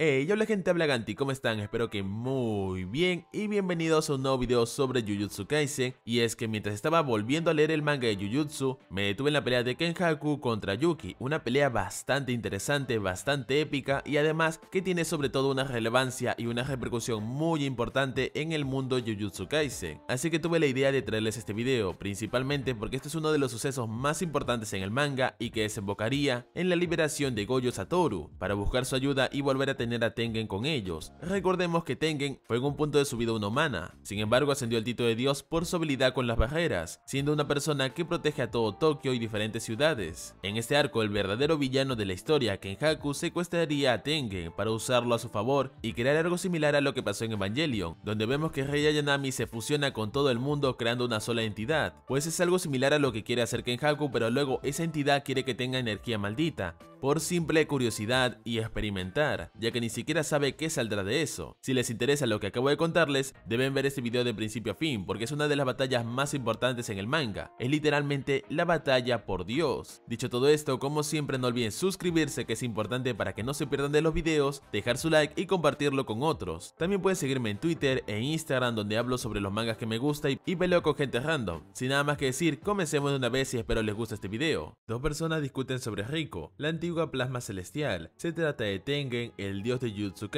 Hey, hola gente habla Ganti, ¿cómo están? Espero que muy bien y bienvenidos a un nuevo video sobre Jujutsu Kaisen Y es que mientras estaba volviendo a leer el manga de Jujutsu, me detuve en la pelea de Haku contra Yuki Una pelea bastante interesante, bastante épica y además que tiene sobre todo una relevancia y una repercusión muy importante en el mundo Jujutsu Kaisen Así que tuve la idea de traerles este video, principalmente porque este es uno de los sucesos más importantes en el manga Y que desembocaría en la liberación de Goyo Satoru para buscar su ayuda y volver a tener a Tengen con ellos. Recordemos que Tengen fue en un punto de su vida una humana, sin embargo ascendió al título de dios por su habilidad con las barreras, siendo una persona que protege a todo Tokio y diferentes ciudades. En este arco, el verdadero villano de la historia, Kenhaku, secuestraría a Tengen para usarlo a su favor y crear algo similar a lo que pasó en Evangelion, donde vemos que Rei Ayanami se fusiona con todo el mundo creando una sola entidad, pues es algo similar a lo que quiere hacer Kenhaku, pero luego esa entidad quiere que tenga energía maldita, por simple curiosidad y experimentar, ya que ni siquiera sabe qué saldrá de eso. Si les interesa lo que acabo de contarles, deben ver este video de principio a fin, porque es una de las batallas más importantes en el manga. Es literalmente la batalla por Dios. Dicho todo esto, como siempre no olviden suscribirse que es importante para que no se pierdan de los videos, dejar su like y compartirlo con otros. También pueden seguirme en Twitter e Instagram donde hablo sobre los mangas que me gusta y, peleo con gente random. Sin nada más que decir, comencemos de una vez y espero les guste este video. Dos personas discuten sobre Rico, la antigua a plasma celestial. Se trata de Tengen, el dios de Jutsu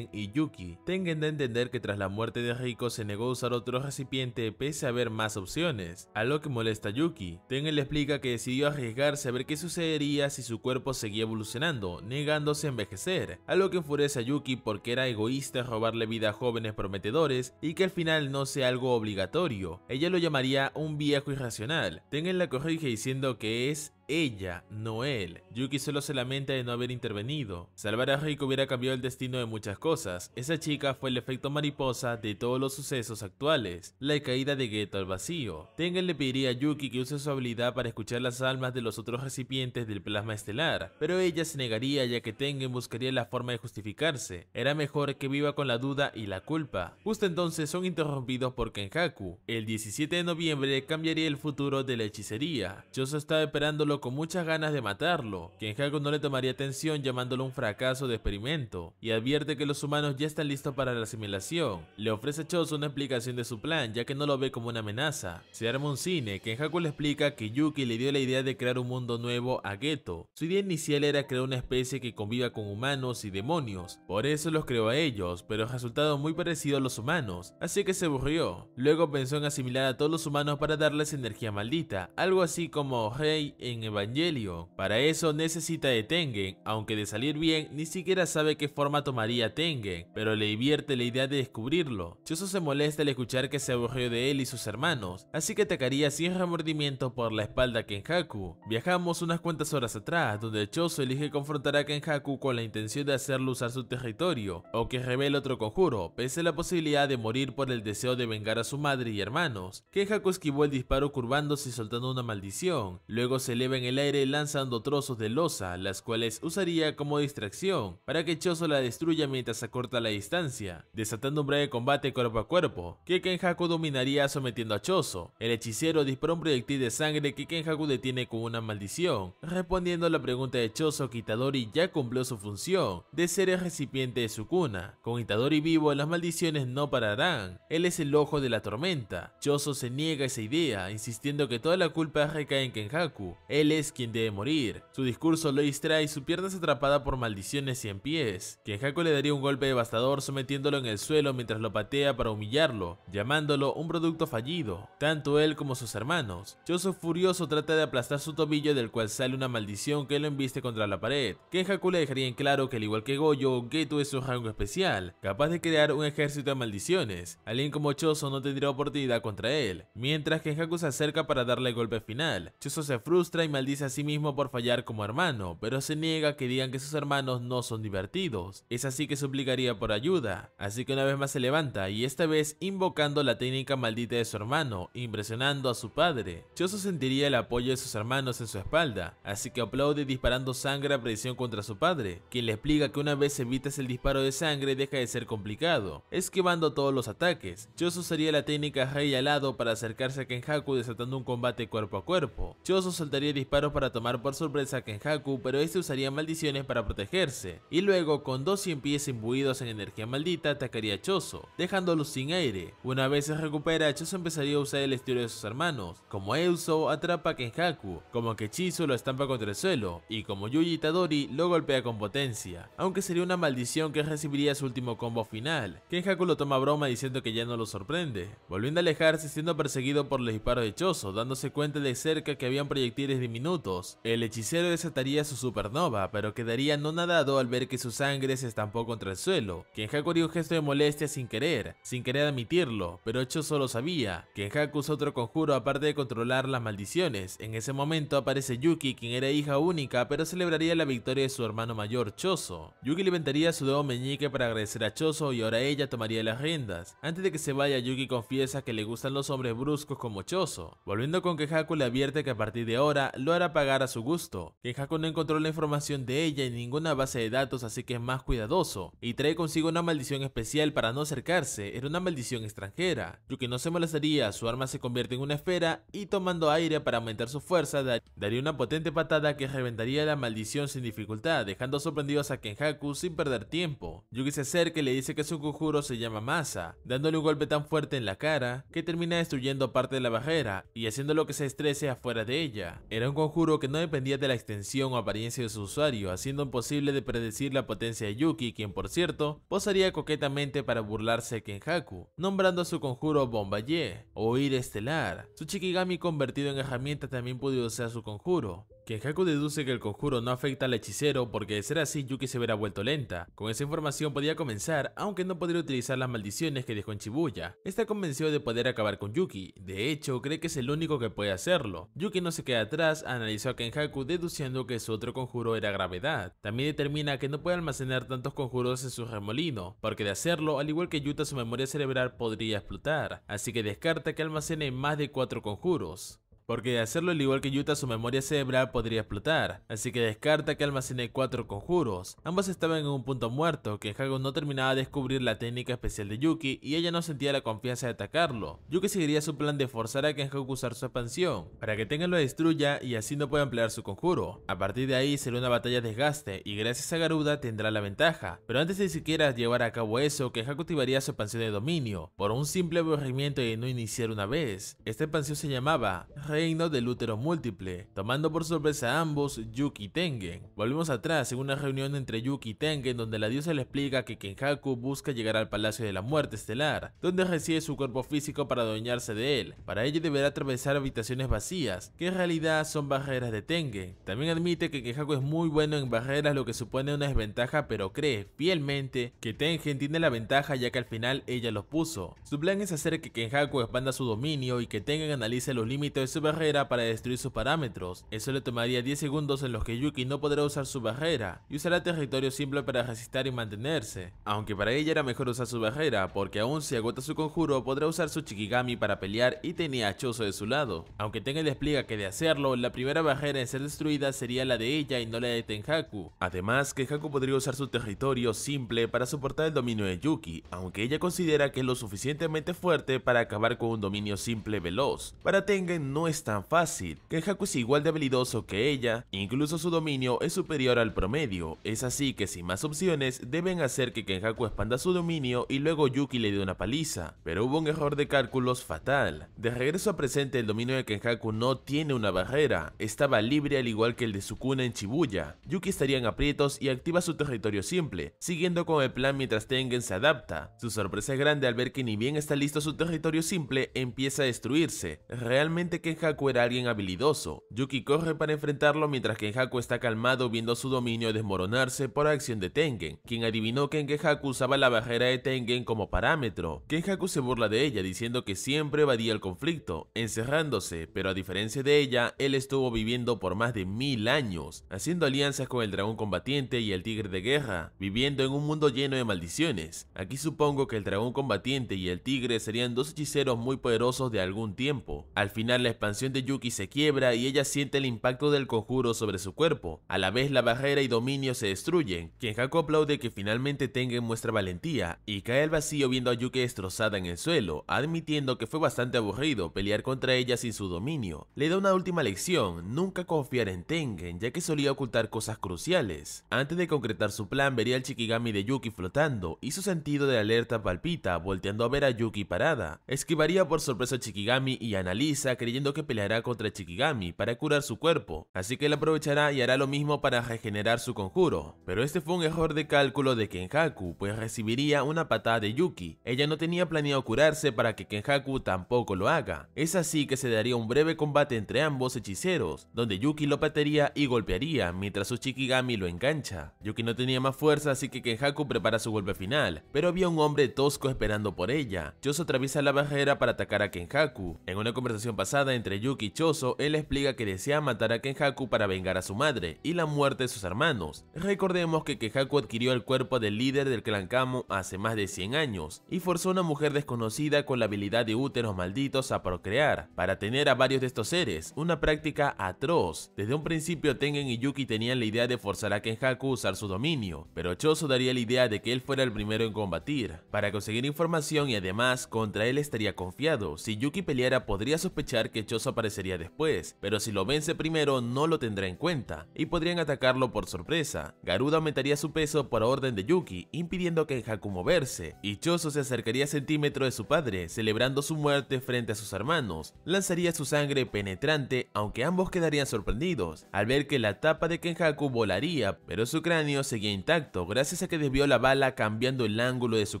y Yuki. Tengen da entender que tras la muerte de Riko se negó a usar otro recipiente pese a haber más opciones, a lo que molesta a Yuki. Tengen le explica que decidió arriesgarse a ver qué sucedería si su cuerpo seguía evolucionando, negándose a envejecer, a lo que enfurece a Yuki porque era egoísta robarle vida a jóvenes prometedores y que al final no sea algo obligatorio. Ella lo llamaría un viejo irracional. Tengen la corrige diciendo que es ella, no él. Yuki solo se lamenta de no haber intervenido. Salvar a Rico hubiera cambiado el destino de muchas cosas. Esa chica fue el efecto mariposa de todos los sucesos actuales. La caída de Geto al vacío. Tengen le pediría a Yuki que use su habilidad para escuchar las almas de los otros recipientes del plasma estelar. Pero ella se negaría ya que Tengen buscaría la forma de justificarse. Era mejor que viva con la duda y la culpa. Justo entonces son interrumpidos por Kenhaku. El 17 de noviembre cambiaría el futuro de la hechicería. Yoso estaba esperándolo con muchas ganas de matarlo. Kenjaku no le tomaría atención llamándolo un fracaso de experimento, y advierte que los humanos ya están listos para la asimilación. Le ofrece a Chozo una explicación de su plan, ya que no lo ve como una amenaza. Se arma un cine, Kenjaku le explica que Yuki le dio la idea de crear un mundo nuevo a Geto. Su idea inicial era crear una especie que conviva con humanos y demonios, por eso los creó a ellos, pero resultado muy parecido a los humanos, así que se aburrió. Luego pensó en asimilar a todos los humanos para darles energía maldita, algo así como Rey en Evangelio. Para eso necesita de Tengen, aunque de salir bien ni siquiera sabe qué forma tomaría Tengen, pero le divierte la idea de descubrirlo. Choso se molesta al escuchar que se aburrió de él y sus hermanos, así que atacaría sin remordimiento por la espalda a Kenhaku. Viajamos unas cuantas horas atrás, donde Choso elige confrontar a Kenhaku con la intención de hacerlo usar su territorio, o que otro conjuro, pese a la posibilidad de morir por el deseo de vengar a su madre y hermanos. Kenhaku esquivó el disparo curvándose y soltando una maldición, luego se eleva en el aire lanzando trozos de losa, las cuales usaría como distracción, para que Chozo la destruya mientras acorta la distancia, desatando un breve combate cuerpo a cuerpo, que Kenhaku dominaría sometiendo a Chozo. El hechicero dispara un proyectil de sangre que Kenhaku detiene con una maldición. Respondiendo a la pregunta de Chozo, que Itadori ya cumplió su función, de ser el recipiente de su cuna. Con Itadori vivo, las maldiciones no pararán, él es el ojo de la tormenta. Chozo se niega a esa idea, insistiendo que toda la culpa recae en Kenhaku, él es quien debe morir. Su discurso lo distrae y su pierna es atrapada por maldiciones y en pies. Kenjaku le daría un golpe devastador sometiéndolo en el suelo mientras lo patea para humillarlo, llamándolo un producto fallido. Tanto él como sus hermanos. Choso furioso trata de aplastar su tobillo del cual sale una maldición que lo embiste contra la pared. Kenjaku le dejaría en claro que al igual que Goyo, Geto es un rango especial, capaz de crear un ejército de maldiciones. Alguien como Choso no tendría oportunidad contra él. Mientras Kenjaku se acerca para darle el golpe final, Choso se frustra y maldice a sí mismo por fallar como hermano, pero se niega a que digan que sus hermanos no son divertidos. Es así que suplicaría por ayuda. Así que una vez más se levanta, y esta vez invocando la técnica maldita de su hermano, impresionando a su padre. Choso sentiría el apoyo de sus hermanos en su espalda, así que aplaude disparando sangre a presión contra su padre, quien le explica que una vez evitas el disparo de sangre deja de ser complicado, esquivando todos los ataques. Choso usaría la técnica rey alado para acercarse a Kenhaku desatando un combate cuerpo a cuerpo. Choso soltaría disparos para tomar por sorpresa a Kenhaku, pero este usaría maldiciones para protegerse, y luego con dos pies imbuidos en energía maldita atacaría a Chozo, dejándolo sin aire. Una vez se recupera, Choso empezaría a usar el estilo de sus hermanos, como Euso atrapa a Kenhaku, como Kechizo lo estampa contra el suelo, y como Yuji Tadori lo golpea con potencia, aunque sería una maldición que recibiría su último combo final. Kenhaku lo toma broma diciendo que ya no lo sorprende, volviendo a alejarse siendo perseguido por los disparos de Chozo, dándose cuenta de cerca que habían proyectiles de minutos. El hechicero desataría su supernova, pero quedaría no nadado al ver que su sangre se estampó contra el suelo. Kenjaku haría un gesto de molestia sin querer, sin querer admitirlo, pero Choso solo sabía. Kenjaku usó otro conjuro aparte de controlar las maldiciones. En ese momento aparece Yuki, quien era hija única, pero celebraría la victoria de su hermano mayor, Chozo. Yuki levantaría su dedo meñique para agradecer a Chozo y ahora ella tomaría las riendas. Antes de que se vaya, Yuki confiesa que le gustan los hombres bruscos como Chozo. Volviendo con Kenjaku le advierte que a partir de ahora, lo hará pagar a su gusto. Kenjaku no encontró la información de ella en ninguna base de datos así que es más cuidadoso, y trae consigo una maldición especial para no acercarse, era una maldición extranjera. Yuki no se molestaría, su arma se convierte en una esfera y tomando aire para aumentar su fuerza daría una potente patada que reventaría la maldición sin dificultad, dejando sorprendidos a Kenhaku sin perder tiempo. Yuki se acerca y le dice que su conjuro se llama Masa, dándole un golpe tan fuerte en la cara que termina destruyendo parte de la barrera y haciendo lo que se estrese afuera de ella. Era un conjuro que no dependía de la extensión o apariencia de su usuario, haciendo imposible de predecir la potencia de Yuki, quien por cierto, posaría coquetamente para burlarse de Kenhaku, nombrando a su conjuro Bomba Ye, o Ir Estelar. Su Shikigami convertido en herramienta también pudo ser su conjuro, Kenjaku deduce que el conjuro no afecta al hechicero porque de ser así Yuki se verá vuelto lenta. Con esa información podía comenzar, aunque no podría utilizar las maldiciones que dejó en Shibuya. Está convencido de poder acabar con Yuki, de hecho cree que es el único que puede hacerlo. Yuki no se queda atrás, analizó a Kenjaku deduciendo que su otro conjuro era gravedad. También determina que no puede almacenar tantos conjuros en su remolino, porque de hacerlo, al igual que Yuta su memoria cerebral podría explotar, así que descarta que almacene más de 4 conjuros porque de hacerlo al igual que Yuta su memoria cerebral podría explotar, así que descarta que almacene cuatro conjuros. Ambos estaban en un punto muerto, que no terminaba de descubrir la técnica especial de Yuki y ella no sentía la confianza de atacarlo. Yuki seguiría su plan de forzar a a usar su expansión, para que Tenga lo destruya y así no pueda emplear su conjuro. A partir de ahí será una batalla desgaste y gracias a Garuda tendrá la ventaja, pero antes de siquiera llevar a cabo eso, Kenhaku activaría su expansión de dominio, por un simple aburrimiento de no iniciar una vez. Esta expansión se llamaba Rey del útero múltiple, tomando por sorpresa a ambos Yuki Tengen. Volvemos atrás en una reunión entre Yuki y Tengen donde la diosa le explica que Kenhaku busca llegar al Palacio de la Muerte Estelar, donde recibe su cuerpo físico para adueñarse de él. Para ello deberá atravesar habitaciones vacías, que en realidad son barreras de Tengen. También admite que Kenhaku es muy bueno en barreras lo que supone una desventaja pero cree fielmente que Tengen tiene la ventaja ya que al final ella los puso. Su plan es hacer que Kenhaku expanda su dominio y que Tengen analice los límites de su barrera para destruir sus parámetros. Eso le tomaría 10 segundos en los que Yuki no podrá usar su barrera y usará territorio simple para resistir y mantenerse. Aunque para ella era mejor usar su barrera, porque aún si agota su conjuro podrá usar su chikigami para pelear y tenía a Chozo de su lado. Aunque Tengen despliega explica que de hacerlo, la primera barrera en ser destruida sería la de ella y no la de Tenhaku. Además, que Haku podría usar su territorio simple para soportar el dominio de Yuki, aunque ella considera que es lo suficientemente fuerte para acabar con un dominio simple veloz. Para Tengen no es tan fácil, que es igual de habilidoso que ella, incluso su dominio es superior al promedio, es así que sin más opciones deben hacer que Kenhaku expanda su dominio y luego Yuki le dé una paliza, pero hubo un error de cálculos fatal. De regreso a presente el dominio de Kenhaku no tiene una barrera, estaba libre al igual que el de Sukuna en Shibuya, Yuki estaría en aprietos y activa su territorio simple, siguiendo con el plan mientras Tengen se adapta. Su sorpresa es grande al ver que ni bien está listo su territorio simple, empieza a destruirse. Realmente Kenhaku Haku era alguien habilidoso. Yuki corre para enfrentarlo mientras que Haku está calmado viendo su dominio desmoronarse por acción de Tengen, quien adivinó que Haku usaba la barrera de Tengen como parámetro. Haku se burla de ella diciendo que siempre evadía el conflicto, encerrándose, pero a diferencia de ella, él estuvo viviendo por más de mil años, haciendo alianzas con el dragón combatiente y el tigre de guerra, viviendo en un mundo lleno de maldiciones. Aquí supongo que el dragón combatiente y el tigre serían dos hechiceros muy poderosos de algún tiempo. Al final la expansión de Yuki se quiebra y ella siente el impacto del conjuro sobre su cuerpo. A la vez la barrera y dominio se destruyen. Kenjaku aplaude que finalmente Tengen muestra valentía y cae al vacío viendo a Yuki destrozada en el suelo, admitiendo que fue bastante aburrido pelear contra ella sin su dominio. Le da una última lección, nunca confiar en Tengen ya que solía ocultar cosas cruciales. Antes de concretar su plan vería al Chikigami de Yuki flotando y su sentido de alerta palpita volteando a ver a Yuki parada. Esquivaría por sorpresa a Chikigami y analiza creyendo que peleará contra Chikigami para curar su cuerpo, así que él aprovechará y hará lo mismo para regenerar su conjuro. Pero este fue un error de cálculo de Kenhaku, pues recibiría una patada de Yuki. Ella no tenía planeado curarse para que Kenhaku tampoco lo haga. Es así que se daría un breve combate entre ambos hechiceros, donde Yuki lo patearía y golpearía, mientras su Chikigami lo engancha. Yuki no tenía más fuerza, así que Kenhaku prepara su golpe final, pero había un hombre tosco esperando por ella. Yoso atraviesa la barrera para atacar a Kenhaku. En una conversación pasada entre Yuki y Choso, él explica que desea matar a Kenhaku para vengar a su madre y la muerte de sus hermanos. Recordemos que Kenhaku adquirió el cuerpo del líder del clan Kamo hace más de 100 años y forzó a una mujer desconocida con la habilidad de úteros malditos a procrear para tener a varios de estos seres, una práctica atroz. Desde un principio Tengen y Yuki tenían la idea de forzar a Kenhaku a usar su dominio, pero Choso daría la idea de que él fuera el primero en combatir, para conseguir información y además contra él estaría confiado. Si Yuki peleara podría sospechar que Choso aparecería después, pero si lo vence primero no lo tendrá en cuenta, y podrían atacarlo por sorpresa. Garuda aumentaría su peso por orden de Yuki, impidiendo que Haku moverse, y Choso se acercaría a centímetro de su padre, celebrando su muerte frente a sus hermanos. Lanzaría su sangre penetrante, aunque ambos quedarían sorprendidos, al ver que la tapa de Kenhaku volaría, pero su cráneo seguía intacto gracias a que desvió la bala cambiando el ángulo de su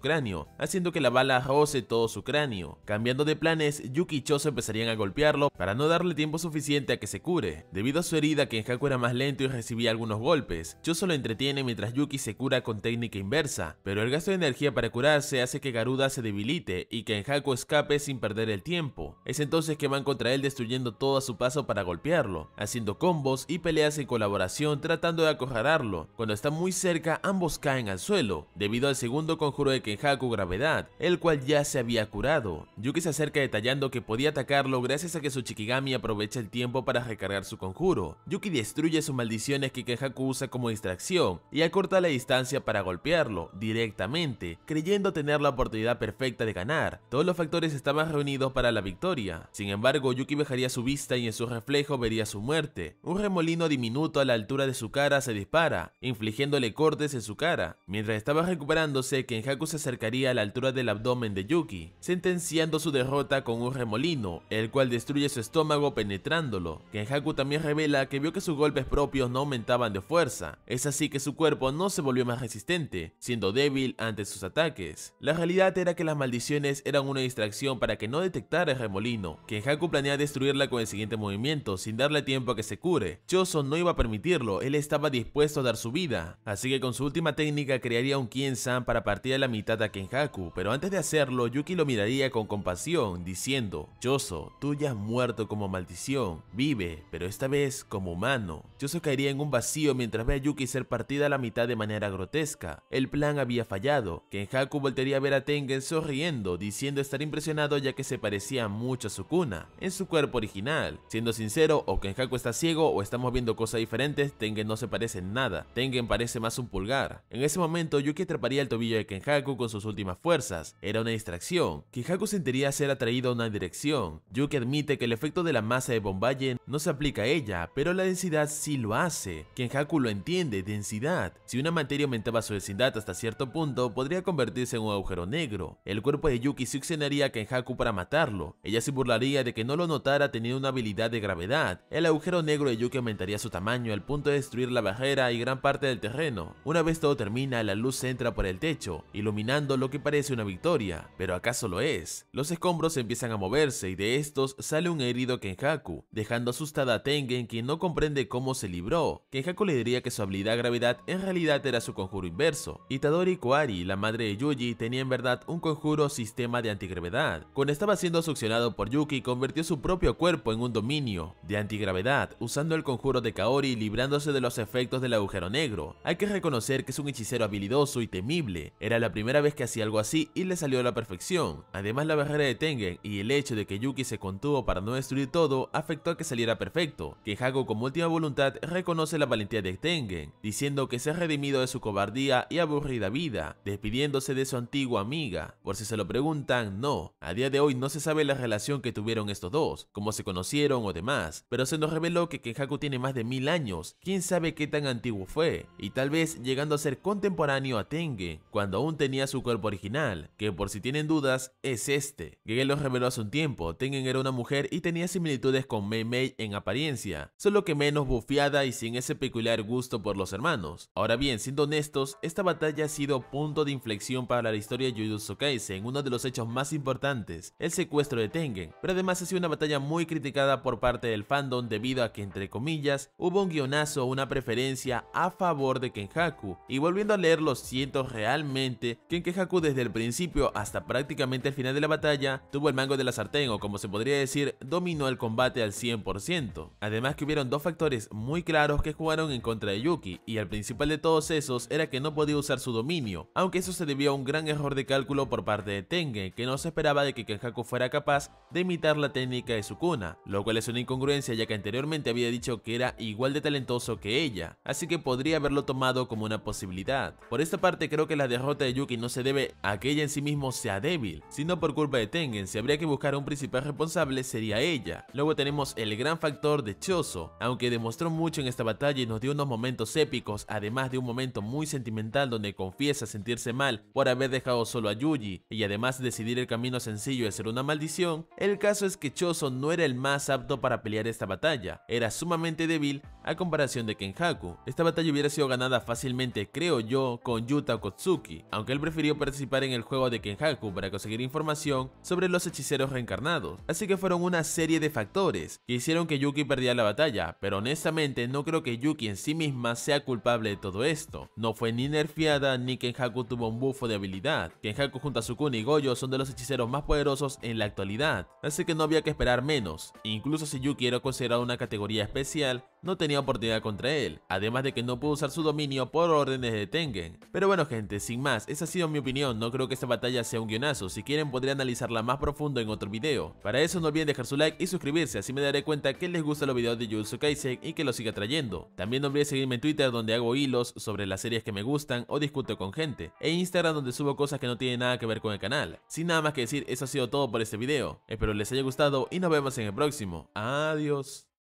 cráneo, haciendo que la bala roce todo su cráneo. Cambiando de planes, Yuki y Choso empezarían a golpearlo para no darle tiempo suficiente a que se cure. Debido a su herida, Kenjaku era más lento y recibía algunos golpes. Choso lo entretiene mientras Yuki se cura con técnica inversa, pero el gasto de energía para curarse hace que Garuda se debilite y Kenjaku escape sin perder el tiempo. Es entonces que van contra él destruyendo todo a su paso para golpearlo, haciendo combos y peleas en colaboración tratando de acorralarlo. Cuando está muy cerca, ambos caen al suelo, debido al segundo conjuro de Kenjaku Gravedad, el cual ya se había curado. Yuki se acerca detallando que podía atacarlo gracias a que su Shikigami aprovecha el tiempo para recargar su conjuro. Yuki destruye sus maldiciones que Kenhaku usa como distracción y acorta la distancia para golpearlo directamente, creyendo tener la oportunidad perfecta de ganar. Todos los factores estaban reunidos para la victoria. Sin embargo, Yuki bajaría su vista y en su reflejo vería su muerte. Un remolino diminuto a la altura de su cara se dispara, infligiéndole cortes en su cara. Mientras estaba recuperándose, Kenhaku se acercaría a la altura del abdomen de Yuki, sentenciando su derrota con un remolino, el cual destruye su estómago penetrándolo. Kenhaku también revela que vio que sus golpes propios no aumentaban de fuerza, es así que su cuerpo no se volvió más resistente, siendo débil ante sus ataques. La realidad era que las maldiciones eran una distracción para que no detectara el remolino. Kenhaku planea destruirla con el siguiente movimiento, sin darle tiempo a que se cure. Choso no iba a permitirlo, él estaba dispuesto a dar su vida, así que con su última técnica crearía un Kien-san para partir a la mitad a Kenhaku, pero antes de hacerlo, Yuki lo miraría con compasión, diciendo, Choso, tú ya muerto como maldición, vive, pero esta vez como humano. se caería en un vacío mientras ve a Yuki ser partida a la mitad de manera grotesca. El plan había fallado. Kenhaku volvería a ver a Tengen sonriendo, diciendo estar impresionado ya que se parecía mucho a Sukuna, en su cuerpo original. Siendo sincero, o Kenhaku está ciego o estamos viendo cosas diferentes, Tengen no se parece en nada. Tengen parece más un pulgar. En ese momento, Yuki atraparía el tobillo de Kenhaku con sus últimas fuerzas. Era una distracción. Kenhaku sentiría ser atraído a una dirección. Yuki admite que el efecto de la masa de Bombayen no se aplica a ella, pero la densidad sí lo hace. Kenhaku lo entiende, densidad. Si una materia aumentaba su densidad hasta cierto punto, podría convertirse en un agujero negro. El cuerpo de Yuki succionaría a Kenhaku para matarlo. Ella se burlaría de que no lo notara teniendo una habilidad de gravedad. El agujero negro de Yuki aumentaría su tamaño al punto de destruir la barrera y gran parte del terreno. Una vez todo termina, la luz entra por el techo, iluminando lo que parece una victoria. ¿Pero acaso lo es? Los escombros empiezan a moverse y de estos sale un un herido Kenhaku, dejando asustada a Tengen quien no comprende cómo se libró. Kenhaku le diría que su habilidad gravedad en realidad era su conjuro inverso. y Tadori Koari, la madre de Yuji, tenía en verdad un conjuro sistema de antigravedad. Cuando estaba siendo succionado por Yuki, convirtió su propio cuerpo en un dominio de antigravedad, usando el conjuro de Kaori librándose de los efectos del agujero negro. Hay que reconocer que es un hechicero habilidoso y temible. Era la primera vez que hacía algo así y le salió a la perfección. Además la barrera de Tengen y el hecho de que Yuki se contuvo para no destruir todo, afectó a que saliera perfecto, que con como última voluntad reconoce la valentía de Tengen, diciendo que se ha redimido de su cobardía y aburrida vida, despidiéndose de su antigua amiga. Por si se lo preguntan, no, a día de hoy no se sabe la relación que tuvieron estos dos, cómo se conocieron o demás, pero se nos reveló que Kenhaku tiene más de mil años, quién sabe qué tan antiguo fue, y tal vez llegando a ser contemporáneo a Tengen, cuando aún tenía su cuerpo original, que por si tienen dudas, es este. Gege los reveló hace un tiempo, Tengen era una mujer y tenía similitudes con Mei Mei en apariencia, solo que menos bufiada y sin ese peculiar gusto por los hermanos. Ahora bien, siendo honestos, esta batalla ha sido punto de inflexión para la historia de Jujutsu en uno de los hechos más importantes, el secuestro de Tengen, pero además ha sido una batalla muy criticada por parte del fandom debido a que, entre comillas, hubo un guionazo o una preferencia a favor de Kenhaku, y volviendo a leerlo siento realmente que Kenhaku desde el principio hasta prácticamente el final de la batalla tuvo el mango de la sartén o como se podría decir dominó el combate al 100%. Además que hubieron dos factores muy claros que jugaron en contra de Yuki, y el principal de todos esos era que no podía usar su dominio, aunque eso se debió a un gran error de cálculo por parte de Tengen, que no se esperaba de que Kenjaku fuera capaz de imitar la técnica de Sukuna, lo cual es una incongruencia ya que anteriormente había dicho que era igual de talentoso que ella, así que podría haberlo tomado como una posibilidad. Por esta parte creo que la derrota de Yuki no se debe a que ella en sí mismo sea débil, sino por culpa de Tengen, si habría que buscar un principal responsable sería a ella. Luego tenemos el gran factor de Chozo, aunque demostró mucho en esta batalla y nos dio unos momentos épicos, además de un momento muy sentimental donde confiesa sentirse mal por haber dejado solo a Yuji, y además decidir el camino sencillo de ser una maldición, el caso es que Chozo no era el más apto para pelear esta batalla, era sumamente débil a comparación de Kenhaku. Esta batalla hubiera sido ganada fácilmente, creo yo, con Yuta Kotsuki... aunque él prefirió participar en el juego de Kenhaku para conseguir información sobre los hechiceros reencarnados. Así que fueron una serie de factores que hicieron que Yuki perdiera la batalla, pero honestamente no creo que Yuki en sí misma sea culpable de todo esto. No fue ni nerfeada ni Kenhaku tuvo un bufo de habilidad. Kenhaku junto a Sukuni y Goyo son de los hechiceros más poderosos en la actualidad, así que no había que esperar menos. Incluso si Yuki era considerado una categoría especial, no tenía oportunidad contra él, además de que no pudo usar su dominio por órdenes de Tengen. Pero bueno gente, sin más, esa ha sido mi opinión, no creo que esta batalla sea un guionazo, si quieren podría analizarla más profundo en otro video. Para eso no olviden dejar su like y suscribirse, así me daré cuenta que les gustan los videos de Jujutsu Kaisen y que los siga trayendo. También no olviden seguirme en Twitter donde hago hilos sobre las series que me gustan o discuto con gente, e Instagram donde subo cosas que no tienen nada que ver con el canal. Sin nada más que decir, eso ha sido todo por este video, espero les haya gustado y nos vemos en el próximo. Adiós.